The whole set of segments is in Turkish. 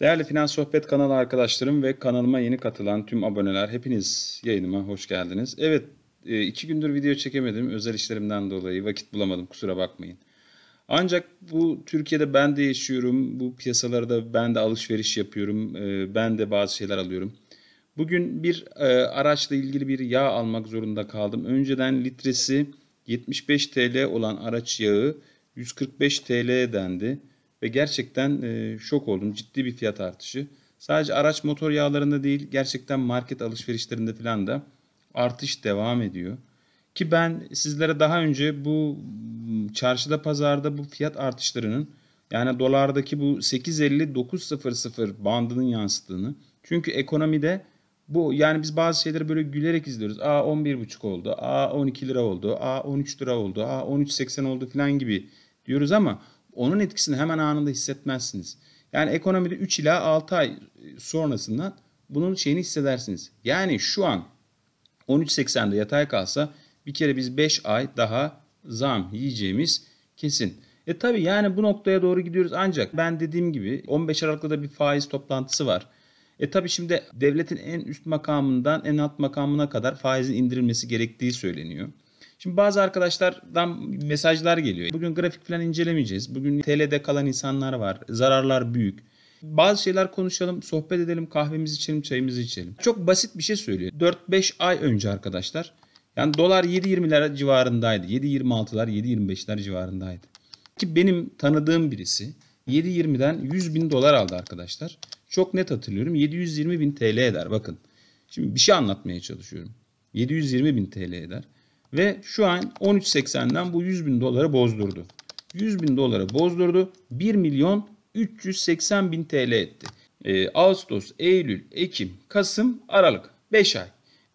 Değerli Finans Sohbet kanalı arkadaşlarım ve kanalıma yeni katılan tüm aboneler hepiniz yayınıma hoş geldiniz. Evet e, iki gündür video çekemedim özel işlerimden dolayı vakit bulamadım kusura bakmayın. Ancak bu Türkiye'de ben de yaşıyorum, bu piyasalarda ben de alışveriş yapıyorum, e, ben de bazı şeyler alıyorum. Bugün bir e, araçla ilgili bir yağ almak zorunda kaldım. Önceden litresi 75 TL olan araç yağı 145 TL dendi ve gerçekten e, şok oldum. Ciddi bir fiyat artışı. Sadece araç motor yağlarında değil gerçekten market alışverişlerinde falan da artış devam ediyor. Ki ben sizlere daha önce bu çarşıda pazarda bu fiyat artışlarının yani dolardaki bu 8.50-9.00 bandının yansıttığını. Çünkü ekonomide bu yani biz bazı şeyleri böyle gülerek izliyoruz. Aa 11.5 oldu, aa 12 lira oldu, aa 13 lira oldu, aa 13.80 oldu falan gibi diyoruz ama onun etkisini hemen anında hissetmezsiniz. Yani ekonomide 3 ila 6 ay e, sonrasından bunun şeyini hissedersiniz. Yani şu an 13.80'de yatay kalsa bir kere biz 5 ay daha zam yiyeceğimiz kesin. E tabi yani bu noktaya doğru gidiyoruz ancak ben dediğim gibi 15 Aralık'ta da bir faiz toplantısı var. E tabi şimdi devletin en üst makamından en alt makamına kadar faizin indirilmesi gerektiği söyleniyor. Şimdi bazı arkadaşlardan mesajlar geliyor. Bugün grafik falan incelemeyeceğiz. Bugün TL'de kalan insanlar var. Zararlar büyük. Bazı şeyler konuşalım, sohbet edelim, kahvemizi içelim, çayımızı içelim. Çok basit bir şey söylüyor. 4-5 ay önce arkadaşlar. Yani dolar 7.20'ler civarındaydı. 7.26'lar, 7.25'ler civarındaydı. Ki benim tanıdığım birisi 7.20'den 100 bin dolar aldı arkadaşlar. Çok net hatırlıyorum. 720 bin TL eder bakın. Şimdi bir şey anlatmaya çalışıyorum. 720 bin TL eder. Ve şu an 13.80'den bu 100 bin dolara bozdurdu. 100 bin dolara bozdurdu. 1 milyon 380 bin TL etti. E, Ağustos, Eylül, Ekim, Kasım, Aralık. 5 ay.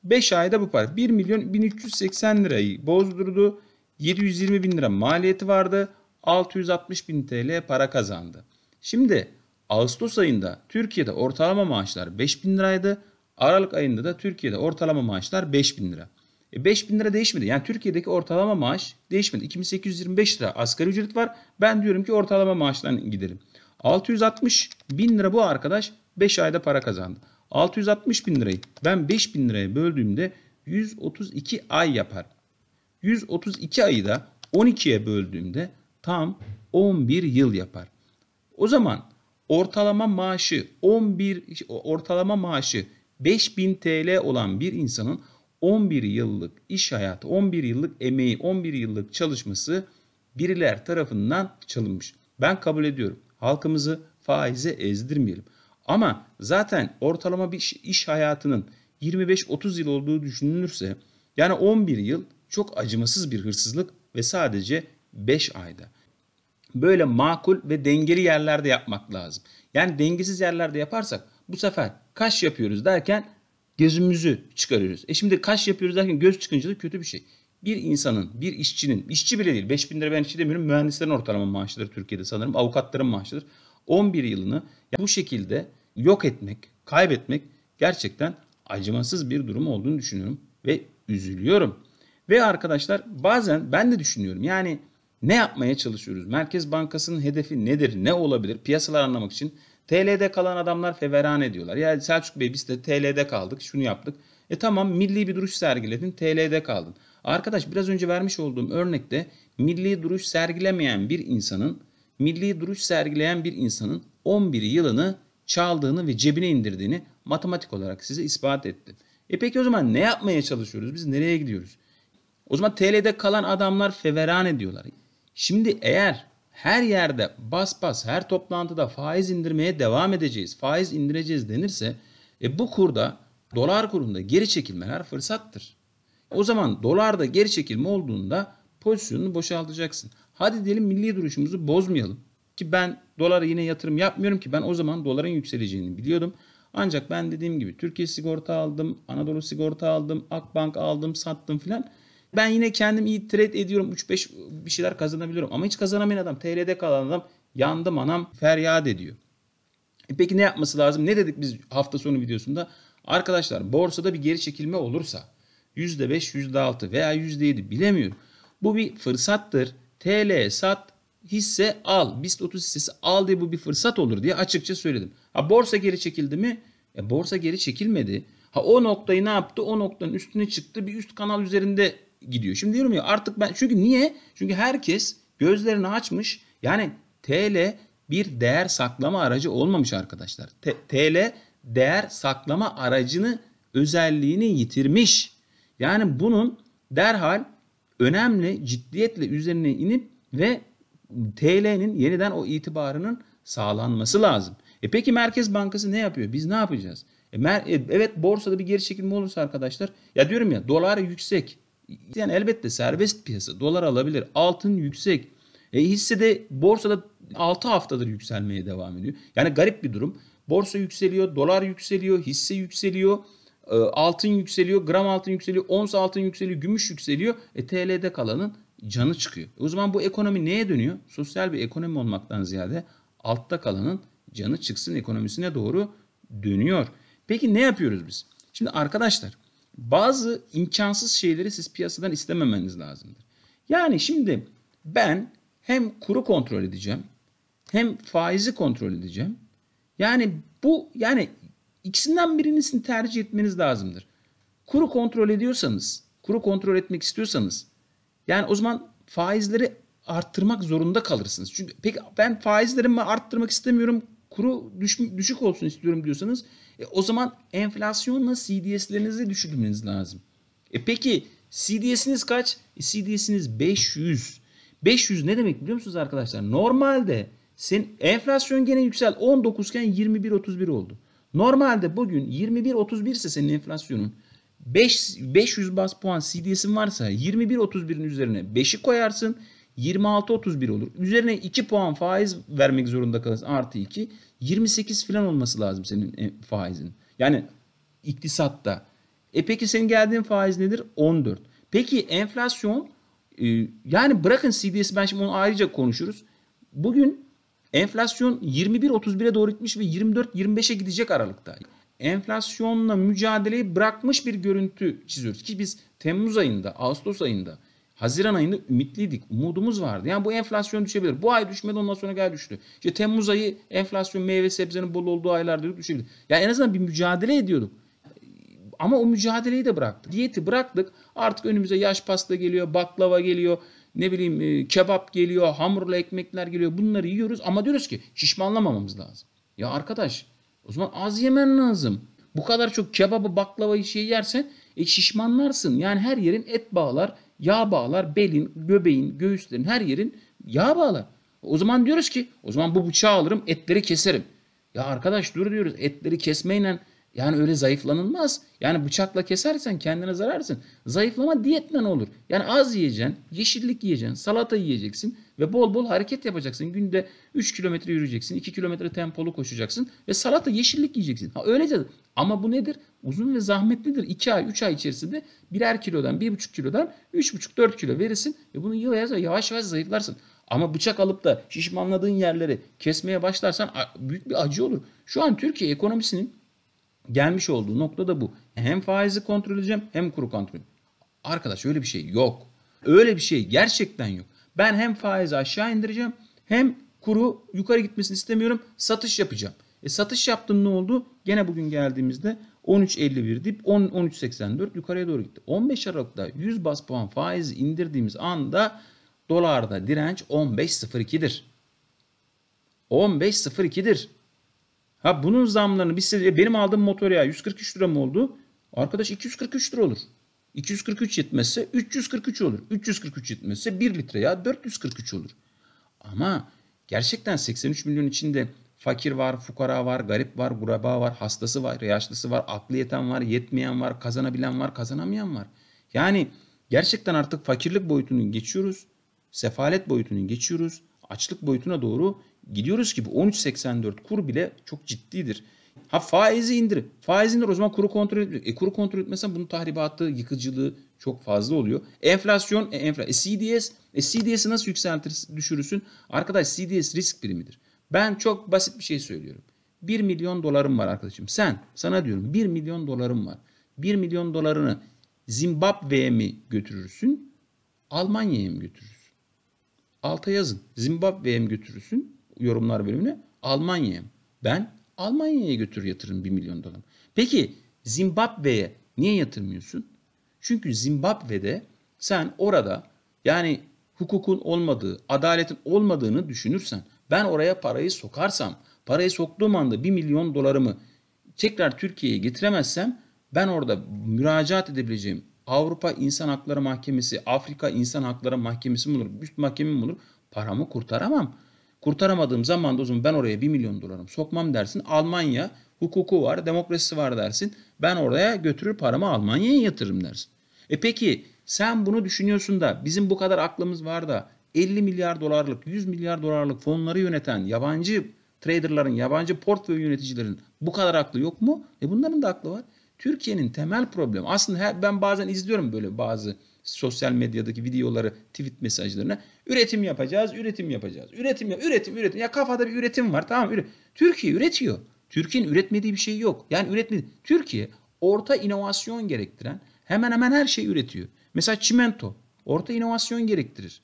5 ayda bu para 1 milyon 1380 lirayı bozdurdu. 720 bin lira maliyeti vardı. 660 bin TL para kazandı. Şimdi Ağustos ayında Türkiye'de ortalama maaşlar 5 bin liraydı. Aralık ayında da Türkiye'de ortalama maaşlar 5 bin lira. E 5000 lira değişmedi. Yani Türkiye'deki ortalama maaş değişmedi. 2825 lira asgari ücret var. Ben diyorum ki ortalama maaştan gidelim. 660 bin lira bu arkadaş 5 ayda para kazandı. 660 bin lirayı ben 5 bin liraya böldüğümde 132 ay yapar. 132 ayı da 12'ye böldüğümde tam 11 yıl yapar. O zaman ortalama maaşı 11 ortalama maaşı 5000 TL olan bir insanın 11 yıllık iş hayatı, 11 yıllık emeği, 11 yıllık çalışması biriler tarafından çalınmış. Ben kabul ediyorum. Halkımızı faize ezdirmeyelim. Ama zaten ortalama bir iş, hayatının 25-30 yıl olduğu düşünülürse yani 11 yıl çok acımasız bir hırsızlık ve sadece 5 ayda. Böyle makul ve dengeli yerlerde yapmak lazım. Yani dengesiz yerlerde yaparsak bu sefer kaç yapıyoruz derken gözümüzü çıkarıyoruz. E şimdi kaş yapıyoruz derken göz çıkınca da kötü bir şey. Bir insanın, bir işçinin, işçi bile değil 5000 bin lira ben işçi demiyorum mühendislerin ortalama maaşıdır Türkiye'de sanırım avukatların maaşıdır. 11 yılını bu şekilde yok etmek, kaybetmek gerçekten acımasız bir durum olduğunu düşünüyorum ve üzülüyorum. Ve arkadaşlar bazen ben de düşünüyorum yani ne yapmaya çalışıyoruz? Merkez Bankası'nın hedefi nedir? Ne olabilir? Piyasalar anlamak için TL'de kalan adamlar feveran ediyorlar. Yani Selçuk Bey biz de TL'de kaldık şunu yaptık. E tamam milli bir duruş sergiledin TL'de kaldın. Arkadaş biraz önce vermiş olduğum örnekte milli duruş sergilemeyen bir insanın milli duruş sergileyen bir insanın 11 yılını çaldığını ve cebine indirdiğini matematik olarak size ispat ettim. E peki o zaman ne yapmaya çalışıyoruz? Biz nereye gidiyoruz? O zaman TL'de kalan adamlar feveran ediyorlar. Şimdi eğer her yerde bas bas her toplantıda faiz indirmeye devam edeceğiz, faiz indireceğiz denirse e bu kurda dolar kurunda geri çekilmeler fırsattır. E, o zaman dolarda geri çekilme olduğunda pozisyonunu boşaltacaksın. Hadi diyelim milli duruşumuzu bozmayalım. Ki ben dolara yine yatırım yapmıyorum ki ben o zaman doların yükseleceğini biliyordum. Ancak ben dediğim gibi Türkiye sigorta aldım, Anadolu sigorta aldım, Akbank aldım, sattım filan. Ben yine kendim iyi trade ediyorum. 3-5 bir şeyler kazanabiliyorum. Ama hiç kazanamayan adam, TL'de kalan adam yandım anam feryat ediyor. E peki ne yapması lazım? Ne dedik biz hafta sonu videosunda? Arkadaşlar borsada bir geri çekilme olursa %5, %6 veya %7 bilemiyorum. Bu bir fırsattır. TL sat, hisse al. BIST 30 hissesi al diye bu bir fırsat olur diye açıkça söyledim. Ha borsa geri çekildi mi? E, borsa geri çekilmedi. Ha o noktayı ne yaptı? O noktanın üstüne çıktı. Bir üst kanal üzerinde gidiyor. Şimdi diyorum ya artık ben çünkü niye? Çünkü herkes gözlerini açmış. Yani TL bir değer saklama aracı olmamış arkadaşlar. T- TL değer saklama aracını özelliğini yitirmiş. Yani bunun derhal önemli ciddiyetle üzerine inip ve TL'nin yeniden o itibarının sağlanması lazım. E peki Merkez Bankası ne yapıyor? Biz ne yapacağız? E mer- e, evet borsada bir geri çekilme olursa arkadaşlar ya diyorum ya dolar yüksek yani elbette serbest piyasa dolar alabilir. Altın yüksek. E, hisse de borsada 6 haftadır yükselmeye devam ediyor. Yani garip bir durum. Borsa yükseliyor, dolar yükseliyor, hisse yükseliyor, e, altın yükseliyor, gram altın yükseliyor, ons altın yükseliyor, gümüş yükseliyor. E TL'de kalanın canı çıkıyor. O zaman bu ekonomi neye dönüyor? Sosyal bir ekonomi olmaktan ziyade altta kalanın canı çıksın ekonomisine doğru dönüyor. Peki ne yapıyoruz biz? Şimdi arkadaşlar bazı imkansız şeyleri siz piyasadan istememeniz lazımdır. Yani şimdi ben hem kuru kontrol edeceğim hem faizi kontrol edeceğim. Yani bu yani ikisinden birinizin tercih etmeniz lazımdır. Kuru kontrol ediyorsanız, kuru kontrol etmek istiyorsanız yani o zaman faizleri arttırmak zorunda kalırsınız. Çünkü peki ben faizlerimi arttırmak istemiyorum, kuru düşük, olsun istiyorum diyorsanız e, o zaman enflasyonla CDS'lerinizi düşürmeniz lazım. E peki CDS'iniz kaç? E, CDS'iniz 500. 500 ne demek biliyor musunuz arkadaşlar? Normalde sen enflasyon gene yüksel 19 iken 21 31 oldu. Normalde bugün 21 31 ise senin enflasyonun 5 500 bas puan CDS'in varsa 21 31'in üzerine 5'i koyarsın. 26-31 olur. Üzerine 2 puan faiz vermek zorunda kalırsın. Artı 2. 28 falan olması lazım senin e, faizin. Yani iktisatta. E peki senin geldiğin faiz nedir? 14. Peki enflasyon e, yani bırakın CDS, ben şimdi onu ayrıca konuşuruz. Bugün enflasyon 21-31'e doğru gitmiş ve 24-25'e gidecek aralıkta. Enflasyonla mücadeleyi bırakmış bir görüntü çiziyoruz ki biz Temmuz ayında, Ağustos ayında Haziran ayında ümitliydik. Umudumuz vardı. Yani bu enflasyon düşebilir. Bu ay düşmedi ondan sonra ay düştü. İşte Temmuz ayı enflasyon meyve sebzenin bol olduğu aylar dedik düşebilir. Yani en azından bir mücadele ediyorduk. Ama o mücadeleyi de bıraktık. Diyeti bıraktık. Artık önümüze yaş pasta geliyor, baklava geliyor, ne bileyim e, kebap geliyor, hamurla ekmekler geliyor. Bunları yiyoruz ama diyoruz ki şişmanlamamamız lazım. Ya arkadaş o zaman az yemen lazım. Bu kadar çok kebabı, baklavayı şey yersen e, şişmanlarsın. Yani her yerin et bağlar, yağ bağlar. Belin, göbeğin, göğüslerin her yerin yağ bağlar. O zaman diyoruz ki o zaman bu bıçağı alırım etleri keserim. Ya arkadaş dur diyoruz etleri kesmeyle yani öyle zayıflanılmaz. Yani bıçakla kesersen kendine zararsın. Zayıflama diyetle olur. Yani az yiyeceksin, yeşillik yiyeceksin, salata yiyeceksin ve bol bol hareket yapacaksın. Günde 3 kilometre yürüyeceksin, 2 kilometre tempolu koşacaksın ve salata yeşillik yiyeceksin. Ha öylece ama bu nedir? uzun ve zahmetlidir. 2 ay 3 ay içerisinde birer kilodan 1,5 kilodan 3,5-4 kilo verirsin ve bunu yıl yavaş yavaş zayıflarsın. Ama bıçak alıp da şişmanladığın yerleri kesmeye başlarsan büyük bir acı olur. Şu an Türkiye ekonomisinin gelmiş olduğu nokta da bu. Hem faizi kontrol edeceğim hem kuru kontrol edeceğim. Arkadaş öyle bir şey yok. Öyle bir şey gerçekten yok. Ben hem faizi aşağı indireceğim hem kuru yukarı gitmesini istemiyorum. Satış yapacağım. E satış yaptım ne oldu? Gene bugün geldiğimizde 13.51 dip 10, 13.84 yukarıya doğru gitti. 15 Aralık'ta 100 bas puan faiz indirdiğimiz anda dolarda direnç 15.02'dir. 15.02'dir. Ha bunun zamlarını biz size e, benim aldığım motor ya 143 lira mı oldu? Arkadaş 243 lira olur. 243 yetmezse 343 olur. 343 yetmezse 1 litre ya 443 olur. Ama gerçekten 83 milyon içinde Fakir var, fukara var, garip var, guraba var, hastası var, yaşlısı var, aklı yeten var, yetmeyen var, kazanabilen var, kazanamayan var. Yani gerçekten artık fakirlik boyutunu geçiyoruz. Sefalet boyutunu geçiyoruz. Açlık boyutuna doğru gidiyoruz gibi. 13.84 kur bile çok ciddidir. Ha faizi indir. Faizi indir o zaman kuru kontrol etmeyecek. E kuru kontrol etmezsen bunun tahribatı, yıkıcılığı çok fazla oluyor. Enflasyon, e, enfla e, CDS, e, CDS'i nasıl yükseltir, düşürürsün? Arkadaş CDS risk primidir. Ben çok basit bir şey söylüyorum. 1 milyon dolarım var arkadaşım. Sen, sana diyorum 1 milyon dolarım var. 1 milyon dolarını Zimbabwe'ye mi götürürsün? Almanya'ya mı götürürsün? Alta yazın. Zimbabwe'ye mi götürürsün? Yorumlar bölümüne. Almanya'ya mı? Ben Almanya'ya götür yatırım 1 milyon dolar. Peki Zimbabwe'ye niye yatırmıyorsun? Çünkü Zimbabwe'de sen orada yani hukukun olmadığı, adaletin olmadığını düşünürsen ben oraya parayı sokarsam, parayı soktuğum anda 1 milyon dolarımı tekrar Türkiye'ye getiremezsem ben orada müracaat edebileceğim Avrupa İnsan Hakları Mahkemesi, Afrika İnsan Hakları Mahkemesi mi olur, üst mahkeme mi olur? Paramı kurtaramam. Kurtaramadığım zaman da o zaman ben oraya 1 milyon dolarım sokmam dersin. Almanya hukuku var, demokrasisi var dersin. Ben oraya götürür paramı Almanya'ya yatırırım dersin. E peki sen bunu düşünüyorsun da bizim bu kadar aklımız var da 50 milyar dolarlık, 100 milyar dolarlık fonları yöneten yabancı traderların, yabancı portföy yöneticilerin bu kadar aklı yok mu? E bunların da aklı var. Türkiye'nin temel problemi aslında her, ben bazen izliyorum böyle bazı sosyal medyadaki videoları, tweet mesajlarına. Üretim yapacağız, üretim yapacağız. Üretim yap, üretim, üretim. Ya kafada bir üretim var tamam üret. Türkiye üretiyor. Türkiye'nin üretmediği bir şey yok. Yani üretmedi. Türkiye orta inovasyon gerektiren hemen hemen her şeyi üretiyor. Mesela çimento orta inovasyon gerektirir.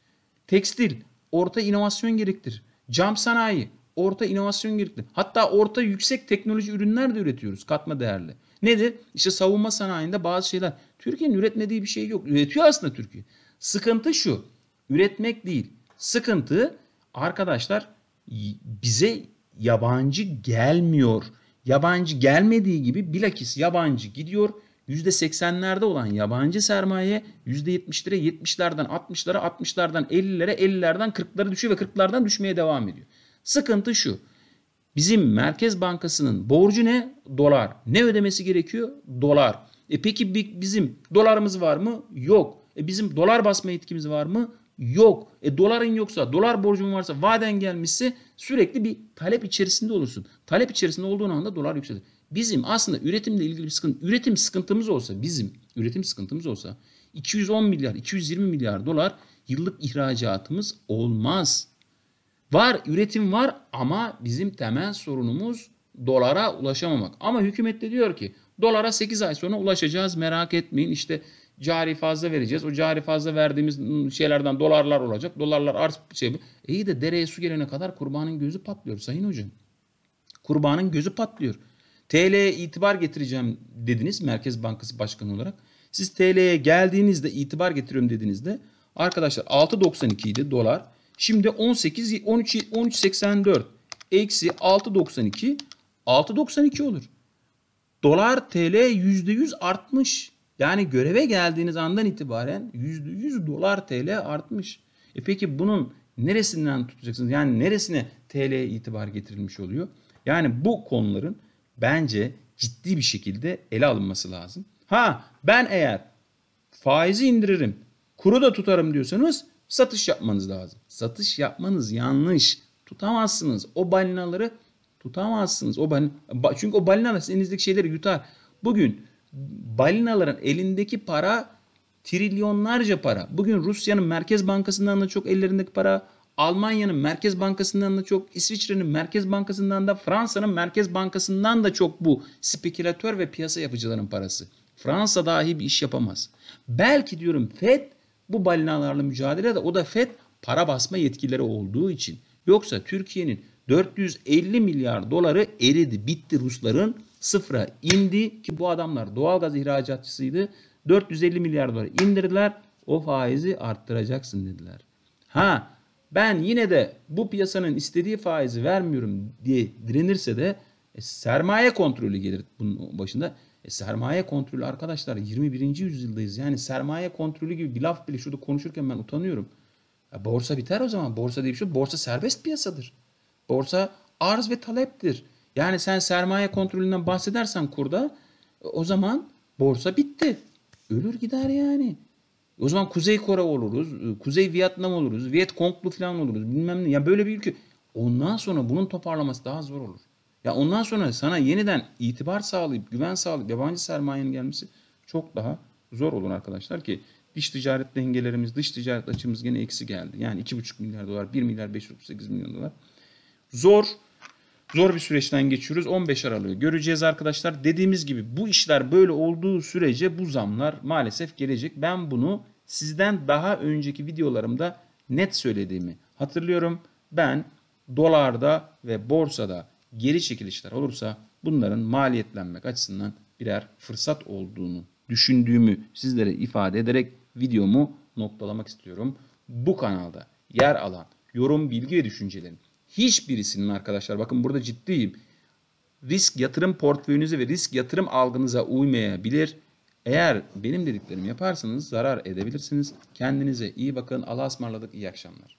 Tekstil orta inovasyon gerektir. Cam sanayi orta inovasyon gerektir. Hatta orta yüksek teknoloji ürünler de üretiyoruz katma değerli. Nedir? İşte savunma sanayinde bazı şeyler. Türkiye'nin üretmediği bir şey yok. Üretiyor aslında Türkiye. Sıkıntı şu. Üretmek değil. Sıkıntı arkadaşlar bize yabancı gelmiyor. Yabancı gelmediği gibi bilakis yabancı gidiyor %80'lerde olan yabancı sermaye %70'lere 70'lerden 60'lara 60'lardan 50'lere 50'lerden 40'lara düşüyor ve 40'lardan düşmeye devam ediyor. Sıkıntı şu. Bizim Merkez Bankası'nın borcu ne? Dolar. Ne ödemesi gerekiyor? Dolar. E peki bizim dolarımız var mı? Yok. E bizim dolar basma etkimiz var mı? Yok. E doların yoksa, dolar borcun varsa, vaden gelmişse sürekli bir talep içerisinde olursun. Talep içerisinde olduğun anda dolar yükselir. Bizim aslında üretimle ilgili bir sıkıntı, üretim sıkıntımız olsa bizim üretim sıkıntımız olsa 210 milyar, 220 milyar dolar yıllık ihracatımız olmaz. Var, üretim var ama bizim temel sorunumuz dolara ulaşamamak. Ama hükümet de diyor ki dolara 8 ay sonra ulaşacağız merak etmeyin işte cari fazla vereceğiz. O cari fazla verdiğimiz şeylerden dolarlar olacak. Dolarlar arz şey. İyi de dereye su gelene kadar kurbanın gözü patlıyor sayın hocam. Kurbanın gözü patlıyor. TL'ye itibar getireceğim dediniz Merkez Bankası Başkanı olarak. Siz TL'ye geldiğinizde itibar getiriyorum dediğinizde arkadaşlar 6.92 idi dolar. Şimdi 18 13 13.84 eksi 6.92 6.92 olur. Dolar TL %100 artmış. Yani göreve geldiğiniz andan itibaren %100 dolar TL artmış. E peki bunun neresinden tutacaksınız? Yani neresine TL itibar getirilmiş oluyor? Yani bu konuların bence ciddi bir şekilde ele alınması lazım. Ha ben eğer faizi indiririm, kuru da tutarım diyorsanız satış yapmanız lazım. Satış yapmanız yanlış. Tutamazsınız. O balinaları tutamazsınız. O balina, çünkü o balinalar sizin şeyleri yutar. Bugün balinaların elindeki para trilyonlarca para. Bugün Rusya'nın Merkez Bankası'ndan da çok ellerindeki para. Almanya'nın Merkez Bankası'ndan da çok, İsviçre'nin Merkez Bankası'ndan da, Fransa'nın Merkez Bankası'ndan da çok bu spekülatör ve piyasa yapıcıların parası. Fransa dahi bir iş yapamaz. Belki diyorum FED bu balinalarla mücadele de o da FED para basma yetkileri olduğu için. Yoksa Türkiye'nin 450 milyar doları eridi, bitti Rusların sıfıra indi ki bu adamlar doğalgaz ihracatçısıydı. 450 milyar dolar indirdiler. O faizi arttıracaksın dediler. Ha ben yine de bu piyasanın istediği faizi vermiyorum diye direnirse de e, sermaye kontrolü gelir bunun başında. E, sermaye kontrolü arkadaşlar 21. yüzyıldayız. Yani sermaye kontrolü gibi bir laf bile şurada konuşurken ben utanıyorum. Ya, borsa biter o zaman. Borsa diye bir şey Borsa serbest piyasadır. Borsa arz ve taleptir. Yani sen sermaye kontrolünden bahsedersen kurda e, o zaman borsa bitti. Ölür gider yani. O zaman Kuzey Kore oluruz, e, Kuzey Vietnam oluruz, Viet Vietkonglu falan oluruz bilmem ne. Ya böyle bir ülke. Ondan sonra bunun toparlaması daha zor olur. Ya ondan sonra sana yeniden itibar sağlayıp, güven sağlayıp yabancı sermayenin gelmesi çok daha zor olur arkadaşlar ki dış ticaret dengelerimiz, dış ticaret açımız gene eksi geldi. Yani 2,5 milyar dolar, 1 milyar 538 milyon dolar. Zor Zor bir süreçten geçiyoruz. 15 Aralık'ı göreceğiz arkadaşlar. Dediğimiz gibi bu işler böyle olduğu sürece bu zamlar maalesef gelecek. Ben bunu sizden daha önceki videolarımda net söylediğimi hatırlıyorum. Ben dolarda ve borsada geri çekilişler olursa bunların maliyetlenmek açısından birer fırsat olduğunu düşündüğümü sizlere ifade ederek videomu noktalamak istiyorum. Bu kanalda yer alan yorum, bilgi ve düşüncelerin Hiçbirisinin arkadaşlar bakın burada ciddiyim. Risk yatırım portföyünüze ve risk yatırım algınıza uymayabilir. Eğer benim dediklerimi yaparsanız zarar edebilirsiniz. Kendinize iyi bakın. Allah'a ısmarladık. İyi akşamlar.